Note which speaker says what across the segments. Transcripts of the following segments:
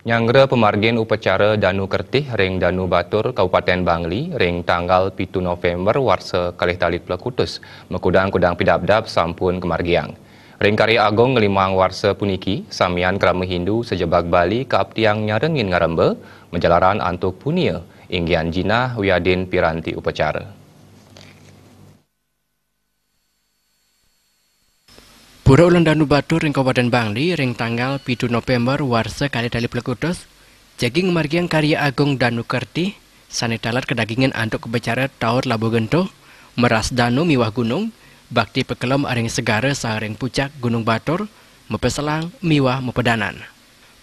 Speaker 1: Nyangra Pemargin Upacara Danu Kertih Ring Danu Batur Kabupaten Bangli Ring tanggal 7 November Warsa Kalih Talit Pelakutus Mekudang Kudang Pidabdab Sampun Kemargiang Ring Kari Agong Ngelimang Warsa Puniki Samian Kerama Hindu Sejebak Bali Kaap Tiang Nyarengin Ngaramba Menjalaran Antuk Punia Inggian Jinah Wiadin Piranti Upacara
Speaker 2: Pura Ulendanu batu ring Kabupaten Bangli ring tanggal pitu November warsa kali dari Plekudus jaging margiang karya agung Danu Kerti sanidalar kedagingan antuk kebacara taur labu gento meras danu miwah gunung bakti pekelom aring segara saring pucak gunung batur mepeselang miwah mepedanan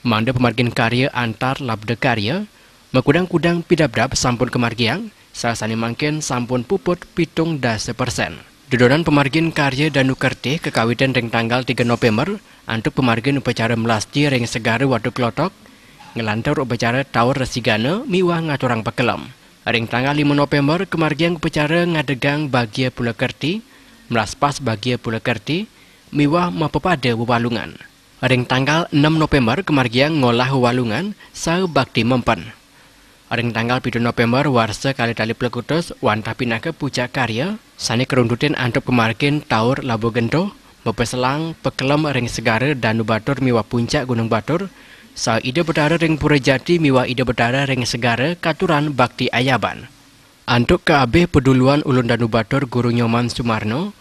Speaker 2: Manda pemargin karya antar labde karya mekudang-kudang pidabdab sampun kemargiang salasani mangken sampun puput pitung das persen Dodonan pemargin karya dan ukerti kekawitan ring tanggal 3 November untuk pemargin upacara melasti ring segara waduk klotok ngelantar upacara tawar resigana miwah ngaturang pekelam. Ring tanggal 5 November kemargian upacara ngadegang bagia pula kerti, melaspas bagia pula kerti, miwah mapepada wewalungan. Ring tanggal 6 November kemargian ngolah wawalungan sau bakti mempan. Ring tanggal 7 November warsa kali tali pelekutus wantah pinaka puja karya Sani kerundutin antuk kemarkin taur Labo Gento, bepeselang pekelam ring segara danubator batur miwa puncak Gunung Batur, sa ide betara ring jati miwa ide betara ring segara katuran bakti ayaban. Antuk ke peduluan ulun danubator guru Nyoman Sumarno,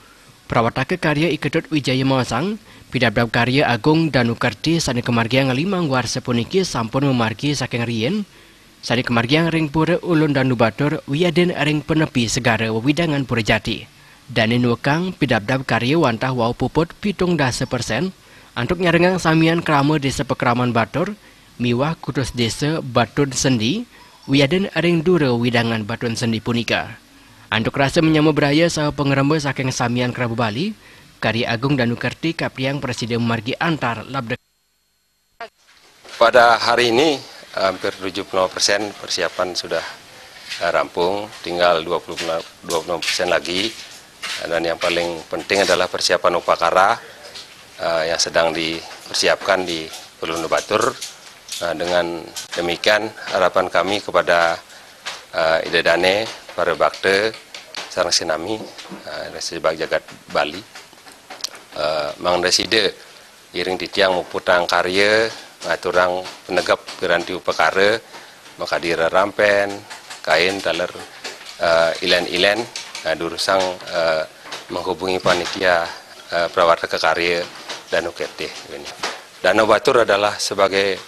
Speaker 2: perawatake karya iketut Wijaya Mawasang, pidabdab karya Agung Danu Kerti sani kemargia ngalimang war sepuniki sampun memargi saking rien, Sari kemargiang ring pura ulun dan nubatur wiaden ring penepi segara widangan pura jati. ini wakang pidabdab karya wantah wau puput pitung dasa persen. Antuk nyarengang samian kerama desa pekeraman batur, miwah kudus desa batun sendi, wiaden ring dura widangan batun sendi punika. Antuk rasa menyama beraya sahawa pengeramba saking samian kerabu Bali, karya Agung Danukerti Kapriang Presiden Margi Antar Labdek.
Speaker 3: Pada hari ini hampir 70 persen persiapan sudah eh, rampung, tinggal 26 persen lagi. Dan yang paling penting adalah persiapan upakara eh, yang sedang dipersiapkan di Pulau Batur. Nah, dengan demikian harapan kami kepada uh, Dane, para bakte, sarang sinami, uh, sebab jagat Bali. Uh, Mang Deside, iring titiang muputang karya, ngaturang penegap geranti upakara maka dira rampen kain taler uh, eh, ilen-ilen uh, durusang uh, menghubungi panitia uh, prawarta kekarya dan UKT ini. Danau Batur adalah sebagai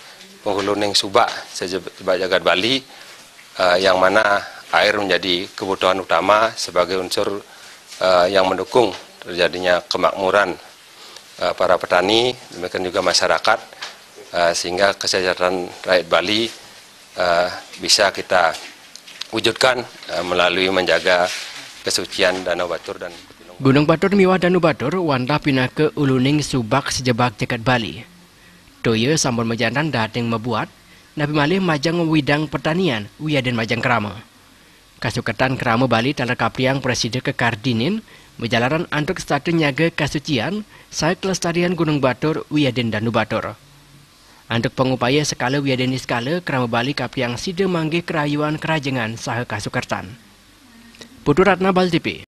Speaker 3: penghulu penghuluning subak sejak jagad Bali uh, yang mana air menjadi kebutuhan utama sebagai unsur uh, yang mendukung terjadinya kemakmuran uh, para petani demikian juga masyarakat Eh, sehingga kesejahteraan rakyat Bali eh, bisa kita wujudkan eh, melalui menjaga kesucian Danau Batur dan
Speaker 2: Gunung Batur Miwah Danau Batur wanda pindah ke Uluning Subak sejebak dekat Bali. Toye sambon mejanan dating membuat Nabi Malih majang widang pertanian wia dan majang kerama. Kasuketan kerama Bali tanda kapriang presiden ke Kardinin menjalankan antuk status nyaga kasucian saya kelestarian Gunung Batur wia dan Danau Batur. Antuk pengupaya sekala wiyadeni sekala kerama bali kapiang sida manggih kerayuan kerajengan saha kasukertan. Putu Ratna Baltipi